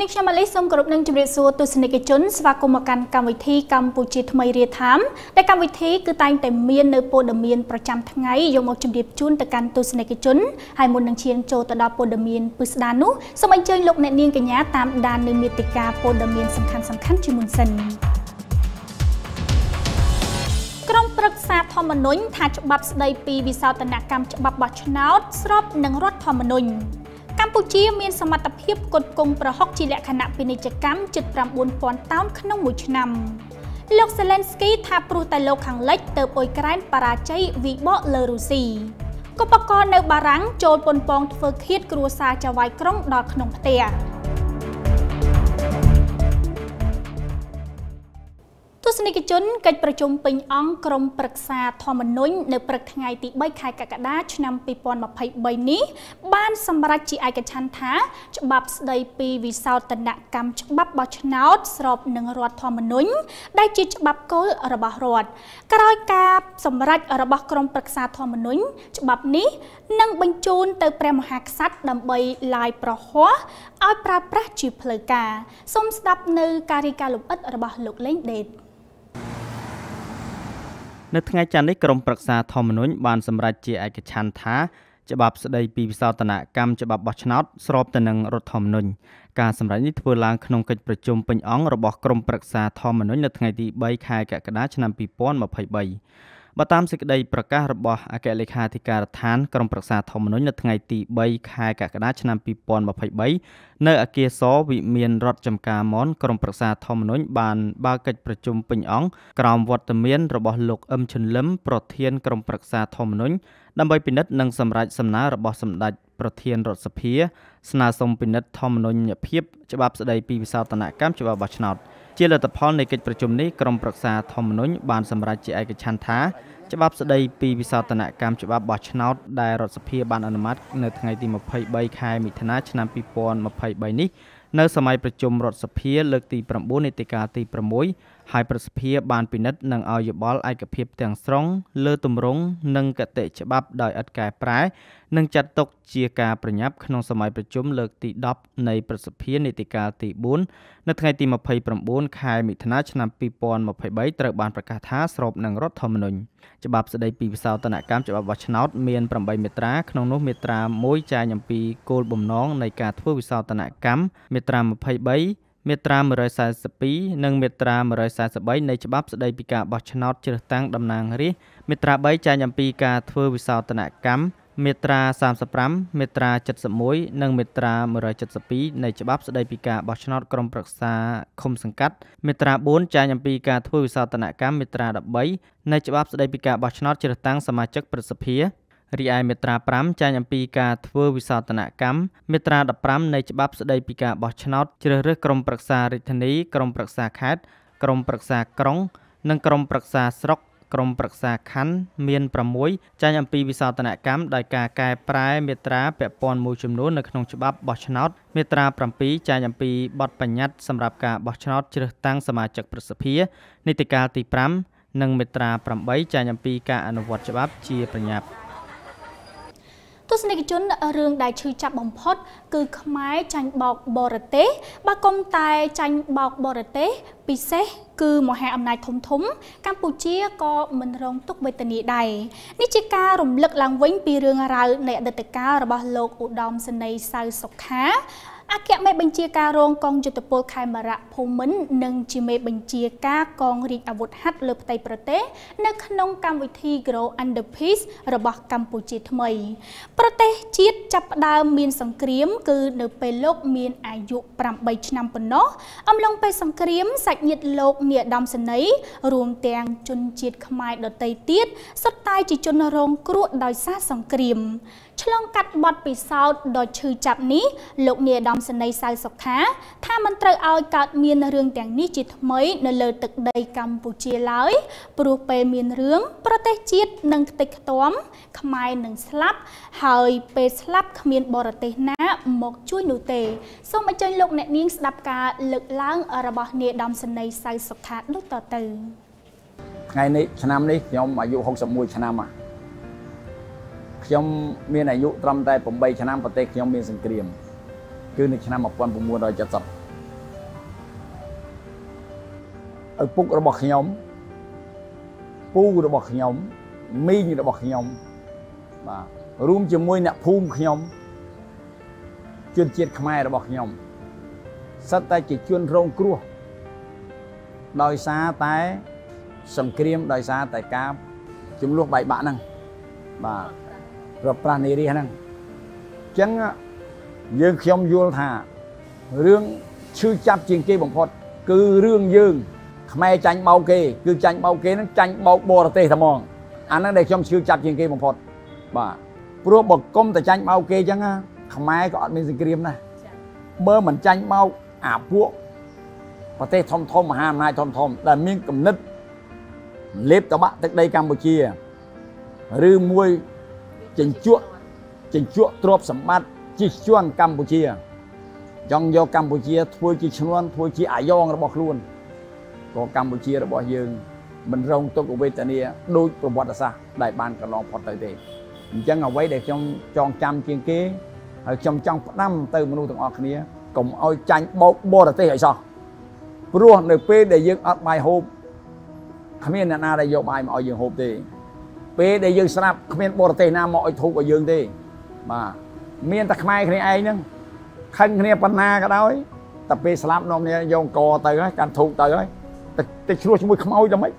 នេះខ្ញុំម៉ាលីសូមគោរពនឹងជម្រាបសួរទស្សនិកជនស្វាគមន៍មកកាន់កម្មវិធីកម្ពុជាថ្មីរាថាមដែលកម្មវិធីគឺតែងតែមាននៅព័ត៌មានប្រចាំថ្ងៃយកមកជម្រាបជូនទៅកាន់ទស្សនិកជនហើយមុននឹងឈានចូលទៅដល់ព័ត៌មានពិស្ដាននោះសូមអញ្ជើញលោកអ្នកនាងកញ្ញាតាមដាននៅមេតិការព័ត៌មានសំខាន់សំខាន់ជាមុនសិនក្រុមប្រឹក្សាធម្មនុញ្ញថាច្បាប់ស្ដីពីវិសោធនកម្មច្បាប់បោះឆ្នោតស្របនឹងរដ្ឋធម្មនុញ្ញកម្ពុជាមានសមត្ថភាពផ្គត់ផ្គង់ប្រហុកជាលក្ខណៈពាណិជ្ជកម្មជិត9000តោនក្នុងមួយឆ្នាំលោកសេឡិនស្គីថាព្រោះតែលោកខាងលិច ទៅអ៊ុយក្រែនបរាជ័យវិបកលើរុស្ស៊ីកុបករនៅ បារាំងចូលប៉ុនប៉ងធ្វើឃាត គ្រួសារចៅហ្វាយក្រុងដល់ក្នុងផ្ទះស្សនិកជនកិច្ចប្រជុំពេញអង្គក្រុមប្រឹក្សាធម្មនុញ្ញនៅព្រឹកថ្ងៃទី3ខែកក្កដា ឆ្នាំ2023នេះបាន សម្រេចជាឯកច្ឆន្ទថា ច្បាប់ស្ដីពីវិសោធនកម្មច្បាប់បោះឆ្នោតស្របនឹងរដ្ឋធម្មនុញ្ញដែលជាច្បាប់គោលរបស់រដ្ឋក្រោយការសម្រេចរបស់ក្រុមប្រឹក្សាធម្មនុញ្ញច្បាប់នេះនឹងបញ្ជូនទៅ ព្រះមហាក្សត្រដើម្បីឡាយប្រហ័សឲ្យប្រើប្រាស់ជាផ្លូវការសូមស្ដាប់នៅ ការរីកាលំអិតរបស់លោកលេងដេតនៅថ្ងៃច័ន្ទនេះក្រមប្រឹក្សាធម្មនុញ្ញបានសម្រេចជាឯកច្ឆន្ទថាច្បាប់ស្តីពីវិសោធនកម្មច្បាប់បោះឆ្នោតស្របទៅនឹងរដ្ឋធម្មនុញ្ញការសម្រេចនេះធ្វើឡើងក្នុងកិច្ចប្រជុំពេញអង្គរបស់ក្រមប្រឹក្សាធម្មនុញ្ញនៅថ្ងៃទី3ខែកក្កដាឆ្នាំ2023បើតាមសេចក្តីប្រកាសរបស់អគ្គលេខាធិការដ្ឋានក្រមប្រឹក្សាធម្មនុញ្ញនៅថ្ងៃទី3ខែកក្កដាឆ្នាំ2023នៅអគារសវិមានរដ្ឋចំការមនក្រមប្រឹក្សាធម្មនុញ្ញបានបើកកិច្ចប្រជុំពេញអង្គក្រោមវត្តមានរបស់លោកអឹមឈិនលឹមប្រធានក្រមប្រឹក្សាធម្មនុញ្ញដើម្បីពិនិត្យនិងសម្រេចសំណើរបស់សម្ដេចប្រធានរដ្ឋសភា ស្នើសុំពិនិត្យធម្មនុញ្ញភាពច្បាប់ស្តីពីវិសោធនកម្មច្បាប់បោះឆ្នោត។ជាលទ្ធផលនៃកិច្ចប្រជុំនេះក្រមប្រឹក្សាធម្មនុញ្ញបានសម្រេចជាឯកច្ឆន្ទថាច្បាប់ស្តីពីវិសោធនកម្មច្បាប់បោះឆ្នោតដែលរដ្ឋសភាបានអនុម័តនៅថ្ងៃទី23ខែមិថុនាឆ្នាំ2023នេះនៅសម័យប្រជុំរដ្ឋសភាលើកទី9នីតិកាលទី6ហើយប្រសិទ្ធភាពបានពិនិត្យនិងឲ្យយោបល់ឯកភាពទាំងស្រុងលើទម្រង់និងគតិច្បាប់ដោយឥតកែប្រែនិងចាត់ទុកជាការប្រញាប់ក្នុងសម័យប្រជុំលើកទី10នៃប្រសិទ្ធភាពនីតិកាលទី4នៅថ្ងៃទី29ខែមិថុនាឆ្នាំ2023ត្រូវបានប្រកាសថាស្របនឹងរដ្ឋធម្មនុញ្ញច្បាប់ស្តីពីវិសោធនកម្មច្បាប់បោះឆ្នោតមាន8មាត្រាក្នុងនោះមាត្រា1ចែងអំពីគោលបំណងនៃការធ្វើវិសោធនកម្មមាត្រា23មាត្រា142និងមាត្រា143នៃច្បាប់ស្តីពីការបោះឆ្នោតជ្រើសតាំងតំណាងរាស្ត្រមាត្រា3ចែងអំពីការធ្វើវិសោធនកម្មមាត្រា35មាត្រា71និងមាត្រា172នៃច្បាប់ស្តីពីការបោះឆ្នោតក្រុមប្រឹក្សាឃុំសង្កាត់មាត្រា4ចែងអំពីការធ្វើវិសោធនកម្មមាត្រា13នៃច្បាប់ស្តីពីការបោះឆ្នោតជ្រើសតាំងសមាជិកព្រឹទ្ធសភារីឯមាត្រា5ចែងអំពីការធ្វើវិសោធនកម្មមាត្រា15នៃច្បាប់ស្តីពីការបោះឆ្នោតជ្រើសរើសក្រុមប្រឹក្សារាជធានីក្រុមប្រឹក្សាខេត្តក្រុមប្រឹក្សាក្រុង និងក្រុមប្រឹក្សាស្រុកក្រុមប្រឹក្សាខណ្ឌមាន6ចែងអំពីវិសោធនកម្មដោយការកែប្រែមាត្រាពាក់ព័ន្ធមួយចំនួននៅក្នុងច្បាប់បោះឆ្នោតមាត្រា7ចែងអំពីបទបញ្ញត្តិសម្រាប់ការបោះឆ្នោតជ្រើសតាំងសមាជិកប្រសិទ្ធិនីតិកាលទី5និងមាត្រា8ចែងអំពីការអនុវត្តច្បាប់ជាប្រញាប់។ទស្សនិកជនរឿងដែលឈឺចាប់បំផុតគឺខ្មែរចាញ់បោកបរទេសបើកុំតែចាញ់បោកបរទេសពិសេសគឺមហាអំណាចធំធំកម្ពុជាក៏មិនរងទុក្ខវេទនាដែរនេះជាការរំលឹកឡើងវិញពីរឿងរ៉ាវនៃអតីតកាលរបស់លោកឧត្តមសេនីយ៍សៅសុខាអគ្គមេបញ្ជាការរងកងយុទ្ធពលខេមរៈភូមិន្ទនិងជាមេបញ្ជាការកងរាជអាវុធហត្ថលើផ្ទៃប្រទេស នៅក្នុងកម្មវិធី Grow Under Peace របស់កម្ពុជាថ្មី ប្រទេសជាតិចាប់ផ្ដើមមានសង្គ្រាមគឺនៅពេលលោកមានអាយុ8ឆ្នាំប៉ុណ្ណោះអំឡុងពេលសង្គ្រាមសាច់ញាតិលោកនាយឧត្តមសេនីយ៍រួមទាំងជនជាតិខ្មែរដទៃទៀតសុទ្ធតែជាជនរងគ្រោះដោយសារសង្គ្រាមឆ្លងកាត់បទពិសោធន៍ដ៏ឈឺចាប់នេះលោកនាយឧត្តមសេនីយ៍សៅសុខាថាមិនត្រូវឲ្យកើតមានរឿងទាំងនេះជាថ្មីនៅលើ ទឹកដីកម្ពុជាឡើយព្រោះពេលមានរឿងប្រទេសជាតិនឹងខ្ទេចខ្ទាំខ្មែរនឹងស្លាប់ហើយពេលស្លាប់គ្មានបរទេសណា មកជួយនោះទេសូមអញ្ជើញលោកអ្នកនាងស្ដាប់ការលើកឡើង របស់នាយឧត្តមសេនីយ៍សៅសុខាដូចតទៅថ្ងៃនេះឆ្នាំនេះខ្ញុំអាយុ61ឆ្នាំហើយខ្ញុំមានអាយុត្រឹមតែ8ឆ្នាំប្រទេសខ្ញុំមានសង្គ្រាម គឺនៅឆ្នាំ1970ឪពុករបស់ខ្ញុំ ពូរបស់ខ្ញុំមីងរបស់ខ្ញុំបាទរួមជាមួយអ្នកភូមិខ្ញុំជនជាតិខ្មែររបស់ខ្ញុំសិតតែជាជនរងគ្រោះដោយសារតែសង្គ្រាមដោយសារតែការចំនួនបាយបាក់ហ្នឹងបាទប្រប្រាស់នារីហ្នឹងអញ្ចឹងយើងខ្ញុំយល់ថារឿងឈឺចាប់ជាងគេបំផុត គឺរឿងយើង ខ្មែរចាញ់បោកគេគឺចាញ់បោកគេហ្នឹងចាញ់បោកបរទេសតែហ្មងអាហ្នឹងដែលខ្ញុំឈឺចាប់ជាងគេបំផុត បាទព្រោះបើគុំតែចាញ់បោកគេអញ្ចឹងខ្មែរក៏អត់មានសង្គ្រាមដែរបើមិនចាញ់បោកអាពួកប្រទេសធំធំមហាអំណាចធំធំ ដែលមានគំនិតលេបតបាក់ទឹកដីកម្ពុជាឬមួយចិញ្ចក់ចិញ្ចក់ទ្រព្យសម្បត្តិជិះជាន់កម្ពុជា ចង់យកកម្ពុជា ធ្វើជាឈ្នន់ធ្វើជាអាយ៉ងរបស់ខ្លួនក៏កម្ពុជារបស់យើងមិនរងទុក្ខវេទនាដោយប្រវត្តិសាស្ត្រដែលបានកន្លងផុតទៅទេអញ្ចឹងអ្វីដែលខ្ញុំចងចាំជាងគេហើយខ្ញុំចង់ផ្ដាំទៅមនុស្សទាំងអស់គ្នាកុំឲ្យចាញ់បោកបរទេសឲ្យសោះព្រោះនៅពេលដែលយើងអត់បាយហូបគ្មានអ្នកណាដែលយកបាយមកឲ្យយើងហូបទេពេលដែលយើងស្រាប់គ្មាន បរទេសណាមកអុជធូបឲ្យយើងទេ បាទមានតែខ្មែរគ្នាឯងហ្នឹងខឹងគ្នាប៉ុណ្ណាក៏ដោយតែពេលស្លាប់នាំគ្នាយកកទៅហើយកាន់ធូបទៅហើយតែឆ្លោះជាមួយខ្មោចដល់ម៉េច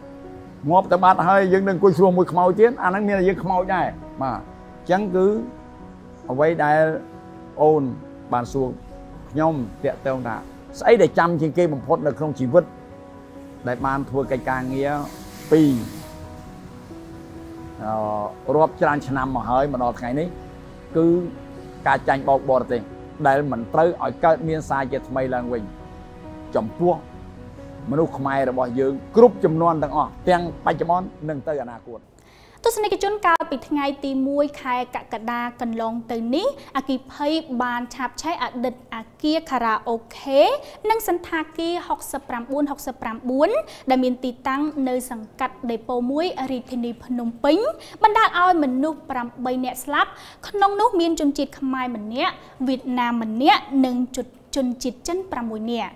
ងាប់ទៅបាត់ហើយយើងនឹងអង្គុយឆ្លោះមួយខ្មោចទៀតអាហ្នឹងមានតែយើងខ្មោចដែរបាទអញ្ចឹងគឺអ្វីដែលអូនបានសួរខ្ញុំតាក់ទងថាស្អីដែលចាំជាងគេបំផុតនៅក្នុងជីវិត ដែលបានធ្វើកិច្ចការងារពីររាប់ច្រើនឆ្នាំមកហើយមកដល់ថ្ងៃនេះ គឺការចាញ់បោកបរទេសដែលមិនត្រូវឲ្យកើតមានសារជាថ្មីឡើងវិញចំពោះមនុស្សខ្មែររបស់យើង គ្រប់ចំនួនទាំងអស់ទាំងបច្ចុប្បន្ននិងទៅអនាគតទស្សនិកជនកាលពីថ្ងៃទី1ខែកក្កដាកន្លងទៅនេះអគិភ័យបានឆាបឆេះអតីតអគារខារ៉ាអូខេនិងសន្តាគារ6969ដែលមានទីតាំងនៅសង្កាត់ដេប៉ូមួយរាជធានីភ្នំពេញ បណ្ដាលឲ្យមនុស្ស8នាក់ស្លាប់ក្នុងនោះមានជនជាតិខ្មែរម្នាក់វៀតណាមម្នាក់និងជនជាតិចិន6នាក់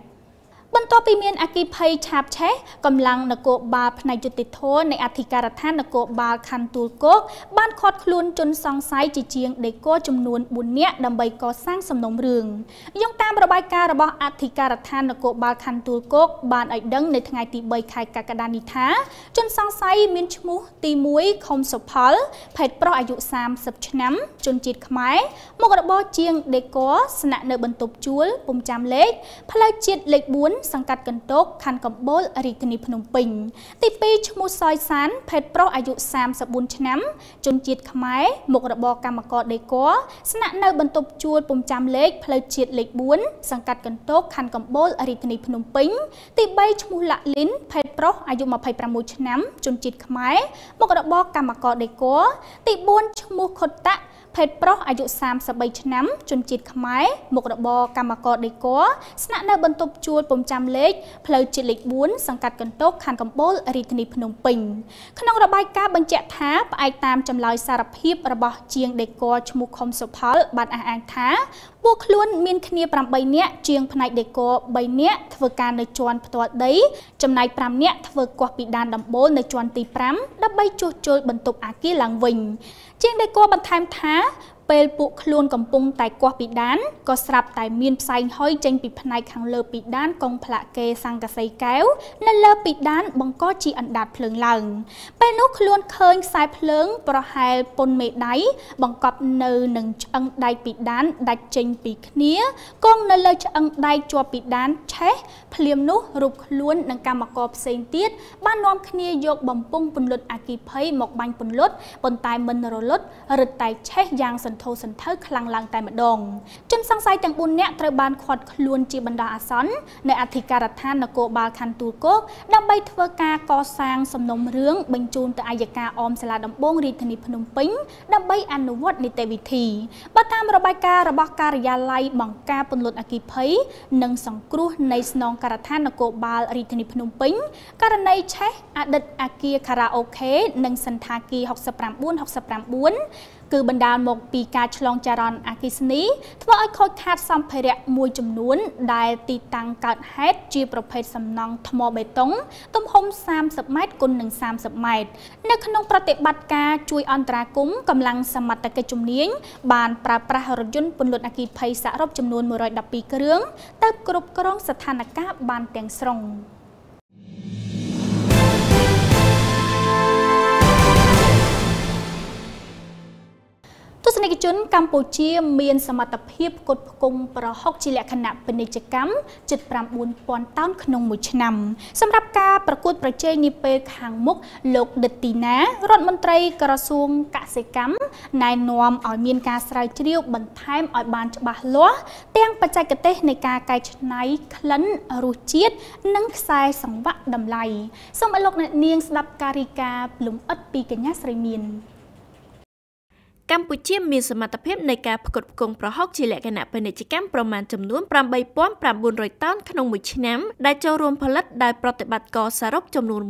បន្ទាប់ពីមានអគិភ័យឆាបឆេះកម្លាំងនគរបាលផ្នែកយុតិធននៃអធិការដ្ឋាននគរបាលខណ្ឌទួលគោកបានឃាត់ខ្លួនជនសង្ស័យជាជាង ដេកចំនួន4នាក់ដើម្បីកសាងសំណុំរឿងយោងតាមរបាយការណ៍របស់អធិការដ្ឋាននគរបាលខណ្ឌទួលគោកបានឲ្យដឹងនៅថ្ងៃទី3ខែកក្កដានេះថា ជនសង្ស័យមានឈ្មោះទី1ខុំសុផលភេទប្រុសអាយុ30ឆ្នាំ ជនជាតិខ្មែរមុខរបរជាងដេកស្នាក់នៅ បន្ទប់ជួលពុំចាំលេខផ្លូវជាតិលេខ4សង្កាត់កន្ទោកខណ្ឌកំពូលរាជធានីភ្នំពេញទី2ឈ្មោះសយសានភេទប្រុសអាយុ34ឆ្នាំ ជនជាតិខ្មែរមុខរបរកម្មករដេក័រស្នាក់នៅបន្ទប់ជួលពំចាំលេខផ្លូវជាតិលេខ4សង្កាត់កន្ទោកខណ្ឌកំពូលរាជធានីភ្នំពេញទី3ឈ្មោះលាក់លីនភេទប្រុសអាយុ26ឆ្នាំជនជាតិខ្មែរមុខរបរកម្មករដេក័រទី4ឈ្មោះខុតតាក់ភេទប្រុសអាយុ33ឆ្នាំ ជនជាតិខ្មែរមុខរបរកម្មករដីគ័រស្នាក់នៅ បន្ទប់ជួលពំចាំលេខផ្លូវជាតិលេខ4សង្កាត់កន្ទុកខណ្ឌកំពូលរាជធានីភ្នំពេញក្នុងរបាយការណ៍បញ្ជាក់ថាផ្អែកតាមចម្លើយសារភាពរបស់ជាងដីគ័រឈ្មោះខុមសុផល បានអះអាងថាពួកខ្លួនមានគ្នា8នាក់ជាងផ្នែកដេក3នាក់ធ្វើការនៅជាន់ផ្ទាល់ដីចំណែក5នាក់ធ្វើគាស់ពីដានដំបូលនៅជាន់ទី5ដើម្បីជួសជុលបន្ទប់អាគារឡើងវិញជាងដេកបន្ថែមថាពេលពួកខ្លួនកំពុងតែគាស់ពីដានក៏ស្រាប់តែមានផ្សែងហុយចេញពីផ្នែកខាងលើពីដាន កងផ្លាកគេសង្កសីកែវនៅលើ ពីដាន បង្កជាអណ្ដាតភ្លើងឡើងពេលនោះខ្លួនឃើញខ្សែភ្លើង ប្រហែលពុនមេដៃបង្កប់នៅនឹងឆ្អឹងដៃពីដានដាច់ចេញពីគ្នាគង់នៅលើឆ្អឹងដៃជាប់ពីដានឆេះ ភ្លាមនោះរូបខ្លួននិងកម្មករផ្សេងទៀតបាននាំគ្នាយក បំពង់ពន្លត់អាគីភ័យមកបាញ់ពន្លត់ប៉ុន្តែមិនរលត់រឹតតែឆេះយ៉ាងសន្ន្ធោសន្ធៅខ្លាំងឡើងតែម្ដងជនសង្ស័យទាំង4នាក់ត្រូវបានឃាត់ខ្លួនជាបណ្ដោះអាសន្ននៅអធិការដ្ឋាននគរបាលខណ្ឌទួលគោកដើម្បីធ្វើការកសាងសំណុំរឿងបញ្ជូនទៅអัยការអមសាលាដំបងរាជធានីភ្នំពេញដើម្បីអនុវត្តនីតិវិធីបើតាមរបាយការណ៍របស់ការិយាល័យបង្ការពន្លត់អគិភ័យនិងសង្គ្រោះនៃស្នងការដ្ឋាននគរបាលរាជធានីភ្នំពេញ ករណីឆេះអតីតអគារខារ៉ាអូខេនិងសន្តាគារ69 69គឺបណ្ដាលមកពីការឆ្លងចរន្តអគិសនីធ្វើឲ្យខូចខាតសម្ភារៈមួយចំនួន ដែល ទីតាំងកើតហេតុជាប្រភេទសំណង់ថ្មបេតុង ទំហំ30ម៉ែត្រគុណនឹង30ម៉ែត្រនៅក្នុងប្រតិបត្តិការជួយអន្តរាគមន៍កម្លាំងសមត្ថកិច្ចជំនាញបានប្រើប្រាស់រថយន្តពន្លត់អគ្គិភ័យសរុបចំនួន112គ្រឿងទៅគ្រប់គ្រងស្ថានភាពបានទាំងស្រុង។ស្សនិកជនកម្ពុជាមានសមត្ថភាពផ្គត់ផ្គង់ប្រហុក ជាលក្ខណៈពាណិជ្ជកម្មជិត9000តោនក្នុងមួយឆ្នាំ សម្រាប់ការប្រកួតប្រជែងនាពេលខាងមុខលោកដិតទីណា រដ្ឋមន្ត្រីក្រសួងកសិកម្មណែនាំឲ្យមានការស្រាវជ្រាវបន្ថែមឲ្យបានច្បាស់លាស់ទាំងបច្ចេកទេសនៃការកែច្នៃក្លិនរសជាតិនិងខ្សែសង្វាក់តម្លៃសូមឲ្យលោកអ្នកនាងស្ដាប់ការីការលំអិតពីកញ្ញាស្រីមានកម្ពុជាមានសមត្ថភាពនៃការផ្គត់ផ្គង់ប្រហុកជាលក្ខណៈពាណិជ្ជកម្មប្រមាណចំនួន8900តោនក្នុងមួយឆ្នាំ ដែលចូលរួមផលិតដោយប្រតិបត្តិករសរុបចំនួន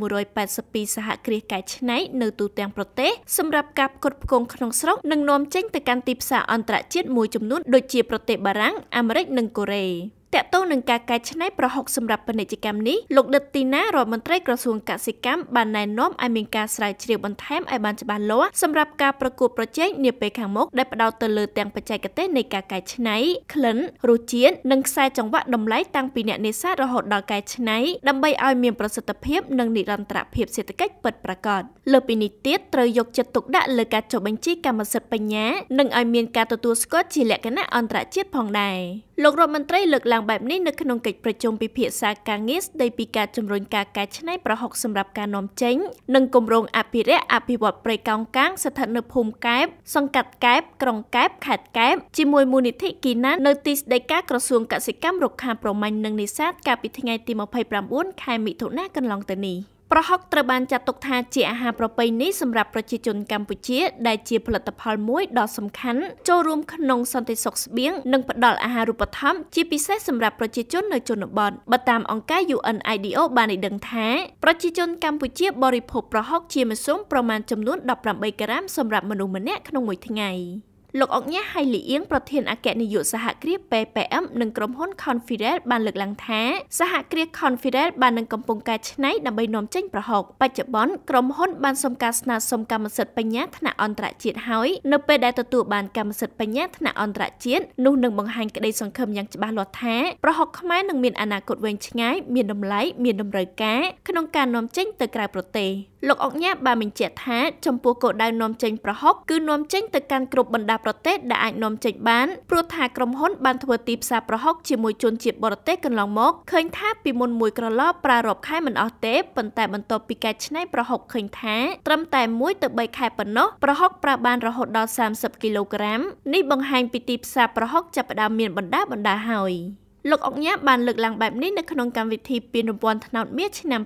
182សហគ្រាសកែច្នៃនៅទូទាំងប្រទេសសម្រាប់ការផ្គត់ផ្គង់ក្នុងស្រុកនិងនាំចេញទៅកាន់ទីផ្សារអន្តរជាតិមួយចំនួនដូចជាប្រទេសបារាំងអាមេរិកនិងកូរ៉េ។តកតងនឹងការកែច្នៃប្រហុកសម្រាប់ពាណិជ្ជកម្មនេះលោកដិតទីណារដ្ឋមន្ត្រីក្រសួងកសិកម្ម បានណែនាំឲ្យមានការស្រាវជ្រាវបន្ថែមឲ្យបានច្បាស់លាស់សម្រាប់ការប្រកួតប្រជែងនាពេលខាងមុខដែលផ្ដោតទៅលើទាំងបច្ចេកទេសនៃការកែច្នៃក្លិនរសជាតិនិងខ្សែចង្វាក់តម្លៃតាំងពីអ្នកនេសាទរហូតដល់កែច្នៃដើម្បីឲ្យមានប្រសិទ្ធភាពនិងនិរន្តរភាពសេដ្ឋកិច្ចពិតប្រាកដលើពីនេះទៀតត្រូវយកចិត្តទុកដាក់លើការចុះបញ្ជីកម្មសិទ្ធិបញ្ញានិងឲ្យមានការទទួលស្គាល់ជាលក្ខណៈអន្តរជាតិផងដែរលោករដ្ឋមន្ត្រីលើកឡើងបែបនេះនៅក្នុងកិច្ចប្រជុំពិភាក្សាការងារស្ដីពីការជំរុញការកែច្នៃប្រហុកសម្រាប់ការនាំចេញនិងគម្រោងអភិរក្សអភិវឌ្ឍព្រៃកោងកាងស្ថិតនៅភូមិកែបសង្កាត់កែបក្រុងកែបខេត្តកែបជាមួយមូលនិធិគីណានៅទីស្តីការក្រសួងកសិកម្មរុក្ខាប្រមាញ់និងនេសាទកាលពីថ្ងៃទី29ខែមិថុនាកន្លងទៅនេះ។ប្រហុកត្រូវបានចាត់ទុកថាជាអាហារប្រពៃណីសម្រាប់ប្រជាជនកម្ពុជាដែលជាផលិតផលមួយដ៏សំខាន់ចូលរួមក្នុងសន្តិសុខស្បៀងនិងផ្តល់អាហារូបត្ថម្ភជាពិសេសសម្រាប់ប្រជាជននៅជនបទបើតាមអង្គការ UNIDO បានឲ្យដឹងថាប្រជាជនកម្ពុជាបរិភោគប្រហុកជាមធ្យមប្រមាណចំនួន18ក្រាមសម្រាប់មនុស្សម្នាក់ក្នុងមួយថ្ងៃ។លោកអង្គញាហៃលីអៀងប្រធានអគ្គនាយកសហគ្រាស PPM និងក្រុមហ៊ុន Confirel បានលើកឡើងថា សហគ្រាស Confirel បាននឹងកំពុងកែច្នៃដើម្បីនាំចេញប្រហុកបច្ចុប្បន្នក្រុមហ៊ុនបានសុំការស្នើសុំកម្មសិទ្ធិបញ្ញាថ្នាក់អន្តរជាតិហើយនៅពេលដែលទទួលបានកម្មសិទ្ធិបញ្ញាថ្នាក់អន្តរជាតិនោះនឹងបង្ហាញក្តីសង្ឃឹមយ៉ាងច្បាស់លាស់ថាប្រហុកខ្មែរនឹងមានអនាគតវែងឆ្ងាយមានតម្លៃមានតម្រូវការក្នុងការនាំចេញទៅក្រៅប្រទេសលោកអង្គញាបានបញ្ជាក់ថាចំពោះគោលដៅនាំចេញប្រហុកគឺនាំចេញទៅកាន់គ្រប់បណ្ដាការប្រទេសដែលអាចនាំចេញបានព្រោះថាក្រុមហ៊ុនបានធ្វើទីផ្សារប្រហុកជាមួយជនជាតិបរទេសកន្លងមកឃើញថាពីមុនមួយក្រឡប់ប្រើរាប់ខែមិនអស់ទេប៉ុន្តែបន្ទាប់ពីការច្នៃប្រហុកឃើញថាត្រឹមតែ1ទៅ3ខែប៉ុណ្ណោះប្រហុក ប្រើបានរហូតដល់30គីឡូក្រាមនេះបង្ហាញពីទីផ្សារប្រហុកចាប់ផ្ដើមមានបណ្ដាបណ្ដាហើយ។លោកអុកញ៉ាបានលើកឡើងបែបនេះនៅក្នុងកម្មវិធីពានរង្វាន់ថ្នោតមាសឆ្នាំ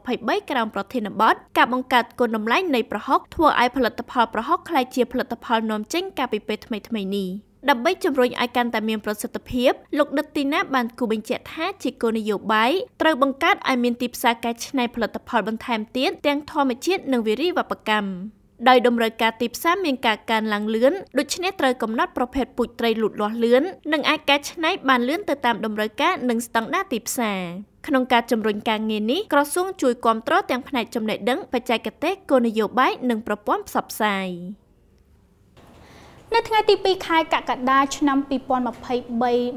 2023ក្រោមប្រធានបទការបង្កើតគុណតម្លៃនៃប្រហុកធ្វើឲ្យផលិតផលប្រហុកក្លាយជាផលិតផលនាំចេញកាលពីពេលថ្មីៗនេះដើម្បីជំរុញឲ្យកាន់តែមានប្រសិទ្ធភាពលោកដិតទីណាបានគូបញ្ជាក់ថា ជាគោលនយោបាយត្រូវបង្កើតឲ្យមានទីផ្សារកែច្នៃផលិតផលបន្ថែមទៀតទាំងធម្មជាតិនិងវារីវប្បកម្មដោយតម្រូវការទីផ្សារមានការកើនឡើងលឿនដូច្នេះត្រូវកំណត់ប្រភេទពូជត្រីលូតលាស់លឿននិងអាចកែច្នៃបានលឿនទៅតាមតម្រូវការនិងស្តង់ដារទីផ្សារក្នុងការជំរុញការងារនេះក្រសួងជួយគាំទ្រទាំងផ្នែកចំណេះដឹង បច្ចេកទេសគោលនយោបាយនិងប្រព័ន្ធផ្សព្វផ្សាយ។នៅថ្ងៃទី2ខែកក្កដាឆ្នាំ2023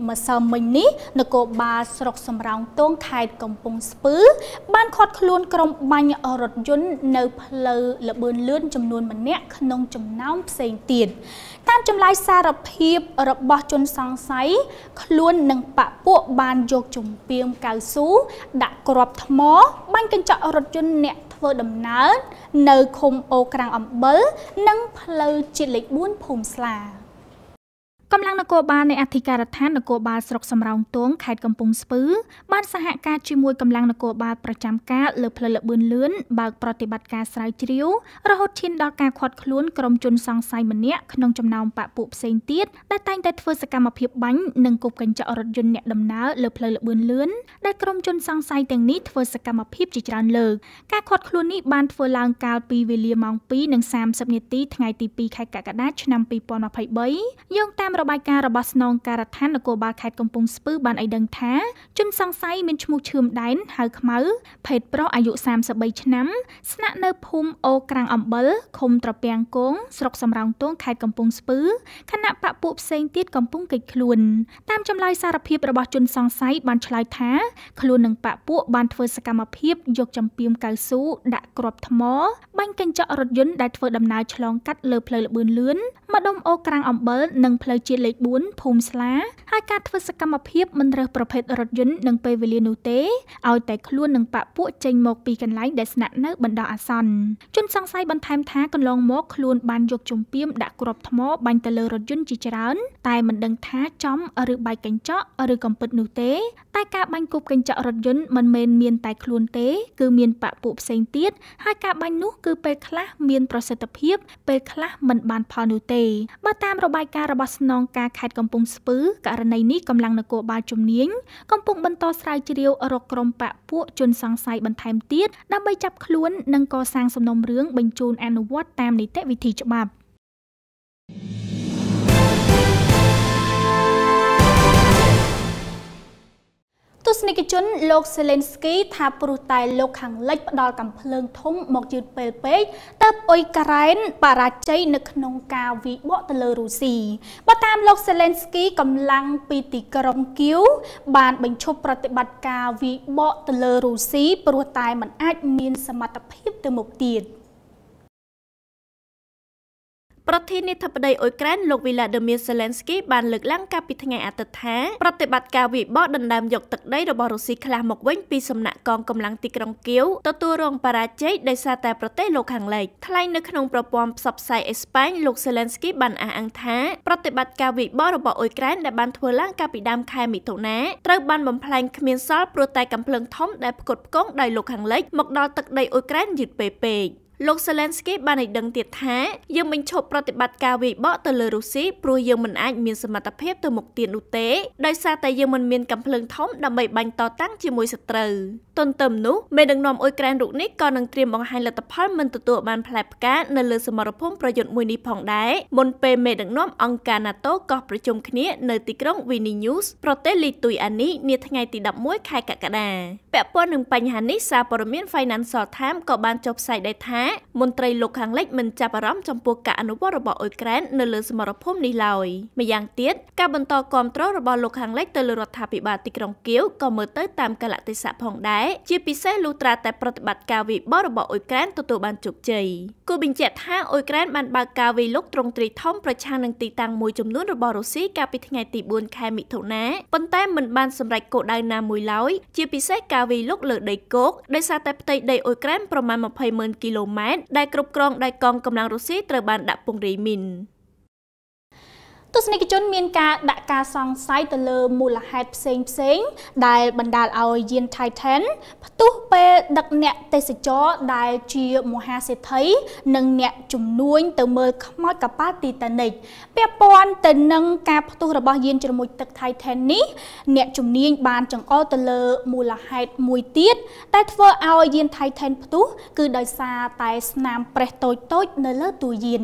ម្សិលមិញនេះនគរបាលស្រុកសំរោងទងខេត្តកំពង់ស្ពឺបានឃាត់ខ្លួនក្រុមបាញ់រថយន្តនៅផ្លូវលបឿនលឿនចំនួនម្នាក់ក្នុងចំណោមផ្សេងទៀតតាមចម្លើយសារភាពរបស់ជនសង្ស័យខ្លួននិងបពពួកបានយកជំពាងកៅស៊ូដាក់គ្រាប់ថ្មបាញ់កញ្ចក់រថយន្តអ្នកធ្វើដំណើរនៅឃុំអូក្រាំងអំបិលនិងផ្លូវជាតិលេខ4ភូមិស្លាកម្លាំងនគរបាលនៃអធិការដ្ឋាននគរបាលស្រុកសំរោងទងខេត្តកំពង់ស្ពឺបានសហការជាមួយកម្លាំងនគរបាលប្រចាំការលើផ្លូវលបឿនលឿនបើកប្រតិបត្តិការស្រាវជ្រាវរហូតឈានដល់ការឃាត់ខ្លួនក្រុមជនសង្ស័យម្នាក់ក្នុងចំណោមបពពួកផ្សេងទៀតដែលតែងតែធ្វើសកម្មភាពបាញ់និងគប់កញ្ចក់រថយន្តអ្នកដំណើរលើផ្លូវលបឿនលឿនដែលក្រុមជនសង្ស័យទាំងនេះធ្វើសកម្មភាពជាច្រើនលើកការឃាត់ខ្លួននេះបានធ្វើឡើងកាលពីវេលាម៉ោង2:30នាទីថ្ងៃទី2ខែកក្កដាឆ្នាំ2023យោងតាមរបាយការណ៍របស់ស្នងការដ្ឋាននគរបាលខេត្តកំពង់ស្ពឺបានឲ្យដឹងថា ជនសង្ស័យមានឈ្មោះឈឿមដែនហៅខ្មៅ ភេទប្រុសអាយុ33ឆ្នាំស្នាក់នៅភូមិអូក្រាំងអំបិលឃុំត្រពាំងគងស្រុកសំរោងទួងខេត្តកំពង់ស្ពឺខណៈបពពួកផ្សេងទៀតកំពុងកិច្ចខ្លួន តាមចម្លើយសារភាពរបស់ ជនសង្ស័យបានឆ្លើយថាខ្លួននិងបពពួក បានធ្វើសកម្មភាព យកចំពីមកៅស៊ូដាក់គ្រាប់ថ្មបាញ់កញ្ចក់រថយន្តដែលធ្វើដំណើរឆ្លងកាត់លើផ្លូវលបឿនលឿនម្ដុំអូក្រាំងអំបិលនិងផ្លូវជាតិលេខ4ភូមិស្លាហើយការធ្វើសកម្មភាពមិនរើសប្រភេទរថយន្តនិងពេលវេលានោះទេឲ្យតែខ្លួននិងបពពួកចេញមកពីកន្លែងដែលស្នាក់នៅបណ្ដោះអាសន្នជនសង្ស័យបន្ថែមថាកន្លងមកខ្លួន បានយក ជំពាមដាក់គ្រាប់ថ្ម បាញ់ទៅលើរថយន្តជាច្រើនតែមិនដឹងថាចំឬបាយកញ្ចក់ឬកំពឹតនោះទេតែការបាញ់គប់កញ្ចក់រថយន្តមិនមែនមាន តែខ្លួនទេគឺមានបពពួកផ្សេងទៀតហើយការបាញ់នោះគឺពេលខ្លះ មានប្រសិទ្ធភាពពេលខ្លះមិនបានផលនោះទេបើតាមរបាយការណ៍របស់ស្នងការខេត្តកំពង់ស្ពឺករណីនេះកម្លាំងនគរបាលជំនាញកំពុងបន្តស្រាវជ្រាវរកក្រុមបកពួកជនសង្ស័យបន្ថែមទៀតដើម្បីចាប់ខ្លួននិងកសាងសំណុំរឿងបញ្ជូនអនុវត្តតាមនីតិវិធីច្បាប់។ទស្សនិកជនលោកសេលេនស្គី ថាព្រោះតែលោកខាងលិចផ្ដាល់កំភ្លើងធំ មកយឺតពេលពេកតើអ៊ុយការ៉ែនបរាជ័យនៅក្នុងការវាយបកទៅលើរុស្ស៊ីបើតាមលោកសេលេនស្គីកម្លាំងពីទីក្រុងគៀវបានបញ្ឈប់ប្រតិបត្តិការវាយបកទៅលើរុស្ស៊ីព្រោះតែมันអាចមានសមត្ថភាពទៅមុខទៀត។ប្រធានាធិបតីអ៊ុយក្រែនលោក Volodymyr Zelensky បានលើកឡើងកាលពីថ្ងៃអាទិត្យថាប្រតិបត្តិការវិបកដណ្ដើមយកទឹកដីរបស់រុស្ស៊ីខ្លះមកវិញពីសំណាក់កងកម្លាំងទីក្រុងគៀវទទួលរងបរាជ័យដោយសារតែប្រទេសលោកខាងលិចថ្លែងនៅក្នុងប្រព័ន្ធផ្សព្វផ្សាយអេស្ប៉ាញលោក Zelensky បានអះអាងថាប្រតិបត្តិការវិបករបស់អ៊ុយក្រែនដែលបានធ្វើឡើងកាលពីដើមខែមិថុនាត្រូវបានបំផ្លែងគ្មានសល់ព្រោះតែកំភ្លើងធំដែលផ្គត់ផ្គង់ដោយលោកខាងលិចមកដល់ទឹកដីអ៊ុយក្រែនយឺតពេលពេកលោក Zelensky បានឲ្យដឹងទៀតថាយើងបញ្ឈប់ប្រតិបត្តិការវាយបកទៅលើរុស្ស៊ីព្រោះយើងមិនអាចមានសមត្ថភាពទៅមុខទៀតនោះទេដោយសារតែយើងមិនមានកំភ្លើងធំ ដើម្បីបាញ់តតាំងជាមួយសត្រូវទន្ទឹមនោះមេដឹកនាំអ៊ុយក្រែនរូបនេះក៏នឹងត្រៀមបង្ហាញលទ្ធផលមិនទទួលបានផ្លែផ្កានៅលើសមរភូមិប្រយុទ្ធមួយនេះផងដែរមុនពេលមេដឹកនាំអង្គការ NATO ក៏ប្រជុំគ្នា នៅទីក្រុង Vilnius ប្រទេសលីទុយអានីនាថ្ងៃទី11ខែកក្កដាពាក់ព័ន្ធនឹងបញ្ហានេះសារព័ត៌មាន Financial Times ក៏បានចុះផ្សាយដែរថាមន្ត្រីលោកខាងលិចមិនចាប់អារម្មណ៍ចំពោះការអនុវត្តរបស់អ៊ុយក្រែននៅលើសមរភូមិនេះឡើយម្យ៉ាងទៀតការបន្តគ្រប់គ្រងរបស់លោកខាងលិចទៅលើរដ្ឋាភិបាលទីក្រុងគៀវក៏មើលទៅតាមកលៈទេសៈផងដែរជាពិសេសលុះត្រាតែប្រតិបត្តិការវាយបោរបស់អ៊ុយក្រែនទទួលបានជោគជ័យគូបញ្ជាក់ថាអ៊ុយក្រែនបានបើកការវាយលុកត្រង់ទ្រីធំប្រឆាំងនឹងទីតាំងមួយចំនួនរបស់រុស្ស៊ីកាលពីថ្ងៃទី4ខែមិថុនាប៉ុន្តែមិនបានសម្រេចគោលដៅណាមួយឡើយជាពិសេសការវាយលុកលើដីគោកដោយសារតែផ្ទៃដីអ៊ុយក្រែនប្រមាណ20ម៉ឺនគីឡូម៉ែត្រម៉ែត្រដែលគ្រប់គ្រងដោយកងកម្លាំងរុស្ស៊ីត្រូវបានដាក់ពង្រាយមីន។ទស្សនិកជនមានការដាក់ការសង្ស័យទៅលើមូលហេតុផ្សេងផ្សេងដែលបណ្ដាលឲ្យយាន Titan ផ្ទុះពេលដឹកអ្នកទេសចរដែលជាមហាសេដ្ឋីនិងអ្នកជំនួញ ទៅមើលខ្មោចកប៉ាល់ Titanic ពាក់ព័ន្ធទៅនឹងការផ្ទុះរបស់យានជ្រមុជទឹក Titan នេះ អ្នក ជំនាញបានចង្អុលទៅលើមូលហេតុមួយទៀតតែធ្វើឲ្យយាន Titan ផ្ទុះគឺដោយសារតែ ស្នាមប្រេះតូចៗនៅលើតួយាន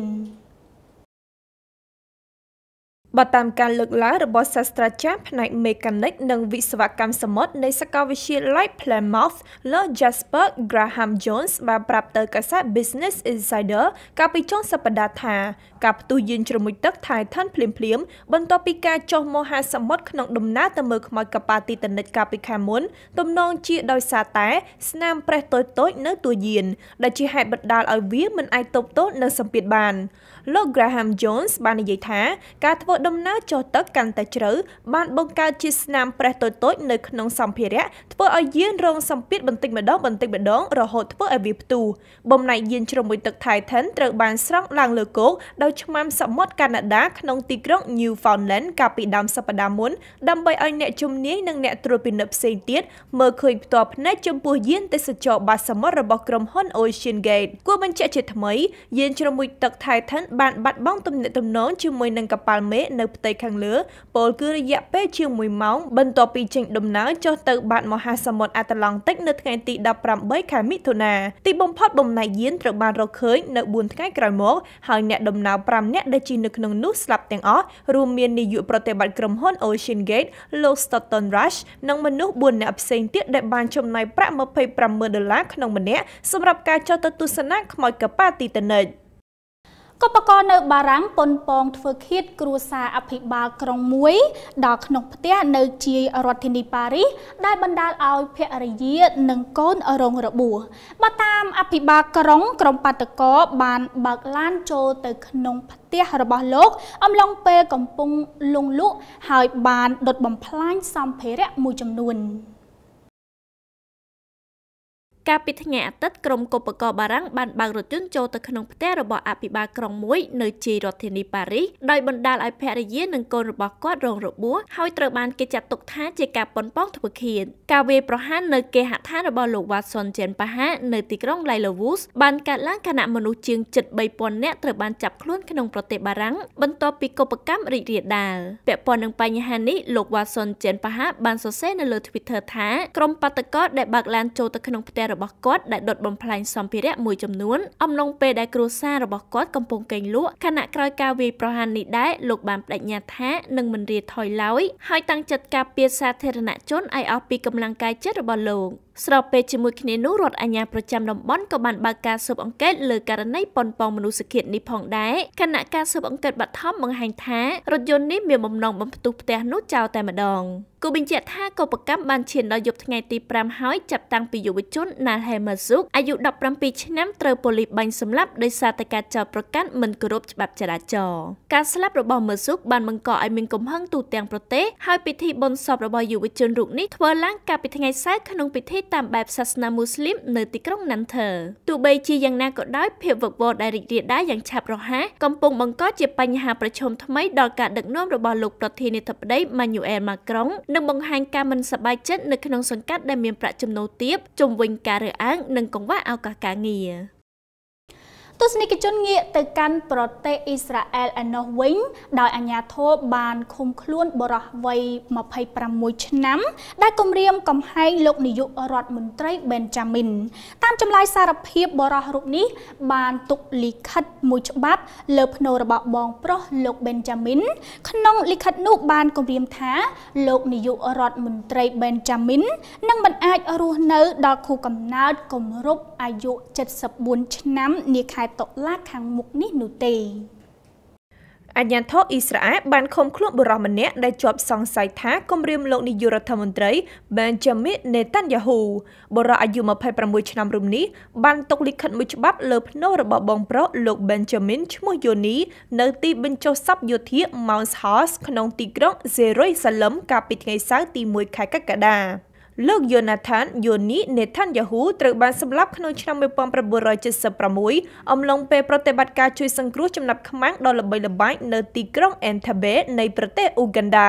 បើតាមការលើកឡើងរបស់សាស្ត្រាចារ្យផ្នែកមេកានិកនិងវិស្វកម្មសមុទ្រនៃសាកលវិទ្យាល័យ Plymouth លោក Jasper Graham Jones បានប្រាប់ទៅកាសែត Business Insider កាលពីចុងសប្តាហ៍ថាការផ្ទុះយានជ្រមុជទឹក Titan ភ្លាមៗបន្ទាប់ពីការចុះមហាសមុទ្រក្នុងដំណើរទៅមើលខ្មោចកប៉ាល់ទីតានិចកាលពីខែមុនទំនងជាដោយសារតែ ស្នាមប្រេះតូចៗនៅតួយានដែលជាហេតុបណ្ដាលឲ្យវាមិនអាចទប់ទល់នឹងសម្ពាធបានលោក Graham Jones បាននិយាយថាការធ្វើ ដំណើរចុះទឹកកាន់តែជ្រៅបានបង្កើតជាស្នាមប្រេះតូចៗនៅក្នុងសម្ភារៈធ្វើឲ្យយានរងសម្ពាធបន្តិចម្ដងបន្តិចម្ដងរហូតធ្វើឲ្យវាផ្ទុះបំណែកយានជ្រមុជទឹក Titan ត្រូវបានស្រង់ឡើងលើគោកដោយឆ្មាំសមុទ្រកាណាដាក្នុងទីក្រុង Newfoundland កាលពីដើមសប្តាហ៍មុនដើម្បីឲ្យអ្នកជំនាញនិងអ្នកត្រួតពិនិត្យផ្សេងទៀតមើលឃើញផ្ទាល់ភ្នែកចំពោះយានទេសចរបាសមុទ្ររបស់ក្រុមហ៊ុន Ocean Gate គួរបញ្ជាក់ជាថ្មីយានជ្រមុជទឹក Titan បានបាត់បង់ទំនាក់ទំនងជាមួយនឹងកប៉ាល់មេនៅផ្ទៃខាងលើពោលគឺរយៈពេលជាង1ម៉ោង បន្ទាប់ពីចេញដំណើរចុះទៅបាតមហាសមុទ្រអាត្លង់តិកនៅថ្ងៃទី18ខែមិថុនាទីបំផុតបំណែកយានត្រូវបានរកឃើញនៅ4ថ្ងៃក្រោយមកហើយអ្នកដំណើរ5នាក់ដែលជិះនៅក្នុងនោះស្លាប់ទាំងអស់រួមមាននាយកប្រតិបត្តិក្រុមហ៊ុន Ocean Gate លោក Stoughton Rush និងមនុស្ស4នាក់ផ្សេងទៀតដែលបានចំណាយប្រាក់25,000ដុល្លារក្នុងម្នាក់សម្រាប់ការចុះទៅទស្សនាខ្មោចកប៉ាទីតានិច។កបកនៅបារាំងប៉ុនប៉ងធ្វើឃាតគ្រួសារអភិបាលក្រុងមួយដល់ក្នុងផ្ទះនៅជាយរដ្ឋធានីប៉ារីសដែលបណ្ដាលឲ្យភរិយានិងកូនរងរបួសបើតាមអភិបាលក្រុងក្រុមបាតកោបានបើកឡានចូលទៅក្នុងផ្ទះរបស់លោក អំឡុងពេលកំពុងលងលក់ហើយបានដុតបំផ្លាញសម្ភារៈមួយចំនួនកាលពីថ្ងៃអាទិត្យក្រុមកុបករបារាំងបានបើករថយន្តចូលទៅក្នុងផ្ទះរបស់អភិបាលក្រុងមួយនៅជ័យរដ្ឋធានីប៉ារីសដោយបណ្ដាលឲ្យភរិយានិងកូនរបស់គាត់រងរបួសហើយត្រូវបានគេចាត់ទុកថាជាការប៉ុនប៉ងធ្វើឃាតការវាយប្រហារនៅគេហដ្ឋានរបស់លោកវ៉ាសុនជែនប៉ាហានៅទីក្រុងឡៃឡូវូសបានកើតឡើងខណៈមនុស្សជាង73000នាក់ត្រូវបានចាប់ខ្លួនក្នុងប្រទេសបារាំងបន្ទាប់ពីកុបកម្មរីករាលដាលពាក់ព័ន្ធនឹងបញ្ហានេះលោកវ៉ាសុនជែនប៉ាហា បានសរសេរនៅលើ Twitter ថាក្រុមបាតកោដែលបើកឡានចូលទៅក្នុងផ្ទះរបស់គាត់ដែលដុតបំផ្លាញសម្ភារៈមួយចំនួនអំឡុងពេលដែលគ្រួសាររបស់គាត់កំពុងកេងលក់ខណៈក្រោយការវាយប្រហារនេះដែរលោកបានបដិញ្ញាថានឹងមិនរាថយឡើយហើយតាំងចិត្តការពារសាធារណជនឲ្យអស់ពីកម្លាំងកាយចិត្តរបស់លោកស្របពេលជាមួយគ្នានោះរដ្ឋអាជ្ញាប្រចាំតំបន់ក៏បានបើកការស៊ើបអង្កេតលើករណីប៉ុនប៉ងមនុស្សឃាតនេះផងដែរគណៈការស៊ើបអង្កេតបឋមបង្ហាញថារថយន្តនេះមានបំណងបំផ្ទុះផ្ទះនោះចោលតែម្ដងគូបញ្ជាក់ថាកបកម្មបានឈានដល់យប់ថ្ងៃទី5ហើយចាប់តាំងពីយុវជន Nalhe Mazuk អាយុ17ឆ្នាំត្រូវប៉ូលីសបាញ់សម្លាប់ដោយសារតែការចោទប្រកាន់មិនគោរពច្បាប់ចរាចរណ៍ការស្លាប់របស់ Mazuk បានបង្កឲ្យមានកំហឹងទូទាំងប្រទេសហើយពិធីបុណ្យសពរបស់យុវជនរូបនេះធ្វើឡើងកាលពីថ្ងៃសៅរ៍ក្នុងពិធីតាមបែបសាសនាមូស្លីមនៅទីក្រុង Nanter ទោះបីជាយ៉ាងណាក៏ដោយភាពវឹកវរដែលរីករាលដាលយ៉ាងឆាប់រហ័សកំពុងបង្កជាបញ្ហាប្រឈមថ្មីដល់ការដឹកនាំរបស់លោកប្រធានាធិបតី Manuel Macron និងបង្ហាញការមិនសប្បាយចិត្តនៅក្នុងសង្កាត់ដែលមានប្រាក់ចំណូលទាបជំវិញការរើអើងនិងកង្វះឱកាសការងារទស្សនិកជនងាកទៅកាន់ប្រទេសអ៊ីស្រាអែលឯណោះវិញដោយអាជ្ញាធរបានឃុំខ្លួនបរិះវ័យ26ឆ្នាំ ដែលគម្រាមកំហែងលោកនាយករដ្ឋមន្ត្រីបេនចាមីនតាមចម្លើយសារភាពបរិះរូបនេះ បានទុកលិខិតមួយច្បាប់លើភ្នូររបស់បងប្រុសលោកបេនចាមីនក្នុងលិខិតនោះបានគម្រាមថាលោកនាយករដ្ឋមន្ត្រីបេនចាមីននឹងមិនអាចរស់នៅដល់ខួបកំណើតគម្រប់អាយុ74ឆ្នាំនាខែខែតុលាខាងមុខនេះនោះទេអញ្ញាធិអ៊ីស្រាអែលបានឃុំខ្លួនបុរសម្នាក់ដែលជាប់សង្ស័យថាគំរាមលោកនាយករដ្ឋមន្ត្រី Benjamin Netanyahu បុរសអាយុ26ឆ្នាំរូបនេះបានຕົកលិខិតមួយច្បាប់លើភ្នូរបស់បងប្រុសលោក Benjamin ឈ្មោះ Yoni នៅទីបញ្ចុះសពយោធា Mount House ក្នុងទីក្រុង Jerusalem កាលពីថ្ងៃសៅរ៍ទី1ខែកក្កដា។លោក Jonathan Yoni Netanyahu ត្រូវបានសម្លាប់ក្នុងឆ្នាំ1976អំឡុងពេលប្រតិបត្តិការជួយសង្គ្រោះចំណាប់ខ្មាំងដ៏ល្បីល្បាញនៅទីក្រុង Entebbe នៃប្រទេស Uganda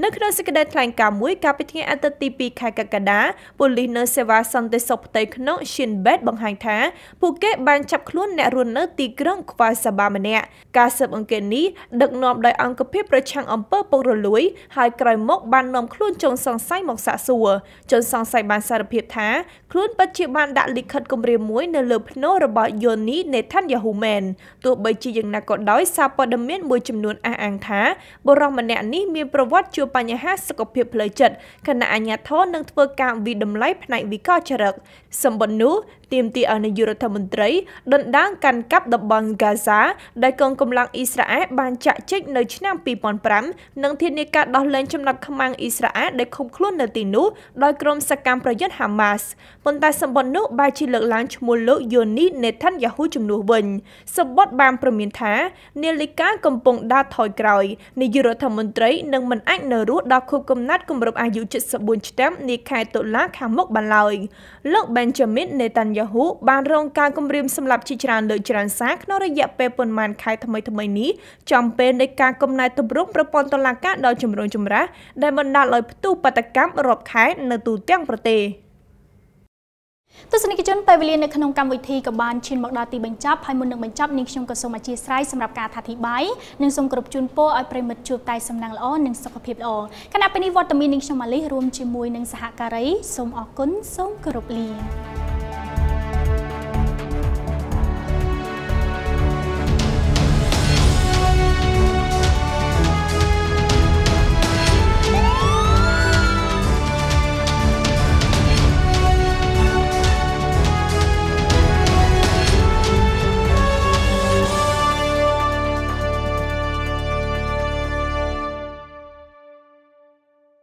នៅក្នុងសេចក្តីថ្លែងការណ៍មួយកាលពីថ្ងៃអាទិត្យទី2ខែកក្កដាប៉ូលីសនៅសេវាសន្តិសុខផ្ទៃក្នុង Shin Bet បង្ហាញថាពួកគេបានចាប់ខ្លួនអ្នករស់នៅទីក្រុង Khwai Saba ម្នាក់ការស៊ើបអង្កេតនេះដឹកនាំដោយអង្គភាពប្រឆាំងអំពើពុករលួយហើយក្រោយមកបាននាំខ្លួនជនសង្ស័យមកសាកសួរជនសង្ស័យបានសារភាពថាខ្លួនពិតជាបានដាក់លិខិតគម្រាមមួយនៅលើភ្នំរបស់ Yoni Nathan Yahuman ទោះបីជាយ៉ាងណាក៏ដោយសារព័ត៌មានមួយចំនួនអះអាងថាបុរសម្នាក់នេះមានប្រវត្តិជាជួបបញ្ហាសុខភាពផ្លូវចិត្តគណៈអាញាធរនឹងធ្វើការវិតម្លៃផ្នែកវិកលចរិតសម្បត្តិនោះទាមទារឲ្យនាយករដ្ឋមន្ត្រីដណ្ដើមកាន់កាប់តំបន់ហ្គាហ្សាដែលកងកម្លាំងអ៊ីស្រាអែលបានចាក់ចេញនៅឆ្នាំ2005និងធានាការដោះលែងចំណាប់ខ្មាំងអ៊ីស្រាអែលដែលឃុំខ្លួននៅទីនោះដោយក្រុមសកម្មប្រយុទ្ធហាម៉ាស់ប៉ុន្តែសម្បត្តិនោះបែរជាលើកឡើងឈ្មោះលោកយូនីណេថាន់យ៉ាហ៊ូជំនួសវិញសម្បត្តិបានប្រមានថានាលិកាកំពុងដើរថយក្រោយនាយករដ្ឋមន្ត្រីនឹងមិនអាចនៅរស់ដល់ខួបកំណត់គម្រប់អាយុ74ឆ្នាំនាខែតុលាខាងមុខបានឡើយលោក Benjamin Netanyahu Yahoo បានរងការគំរាមសម្លាប់ជាច្រើនលើច្រើនសារក្នុងរយៈពេលប៉ុន្មានខែថ្មីៗនេះចំពេលនៃការកំណែទម្រង់ប្រព័ន្ធតុលាការដ៏ជំរុងចម្រាស់ដែលបណ្ដាលឲ្យផ្ទុះបាតកម្មរាប់ខែនៅទូទាំងប្រទេសទស្សនិកជនពេលវេលានៅក្នុងកម្មវិធីក៏បានឈានមកដល់ទីបញ្ចប់ហើយមុននឹងបញ្ចប់នាងខ្ញុំក៏សូមអធិស្ឋានសម្រាប់ការអធិប្បាយនិងសូមគោរពជូនពរឲ្យប្រិមិត្តជួបតែ សំណាងល្អនិងសុខភាពល្អគណៈពេលនេះវត្តមាននាងខ្ញុំម៉ាលីរួមជាមួយនឹងសហការីសូមអរគុណសូមគោរពលា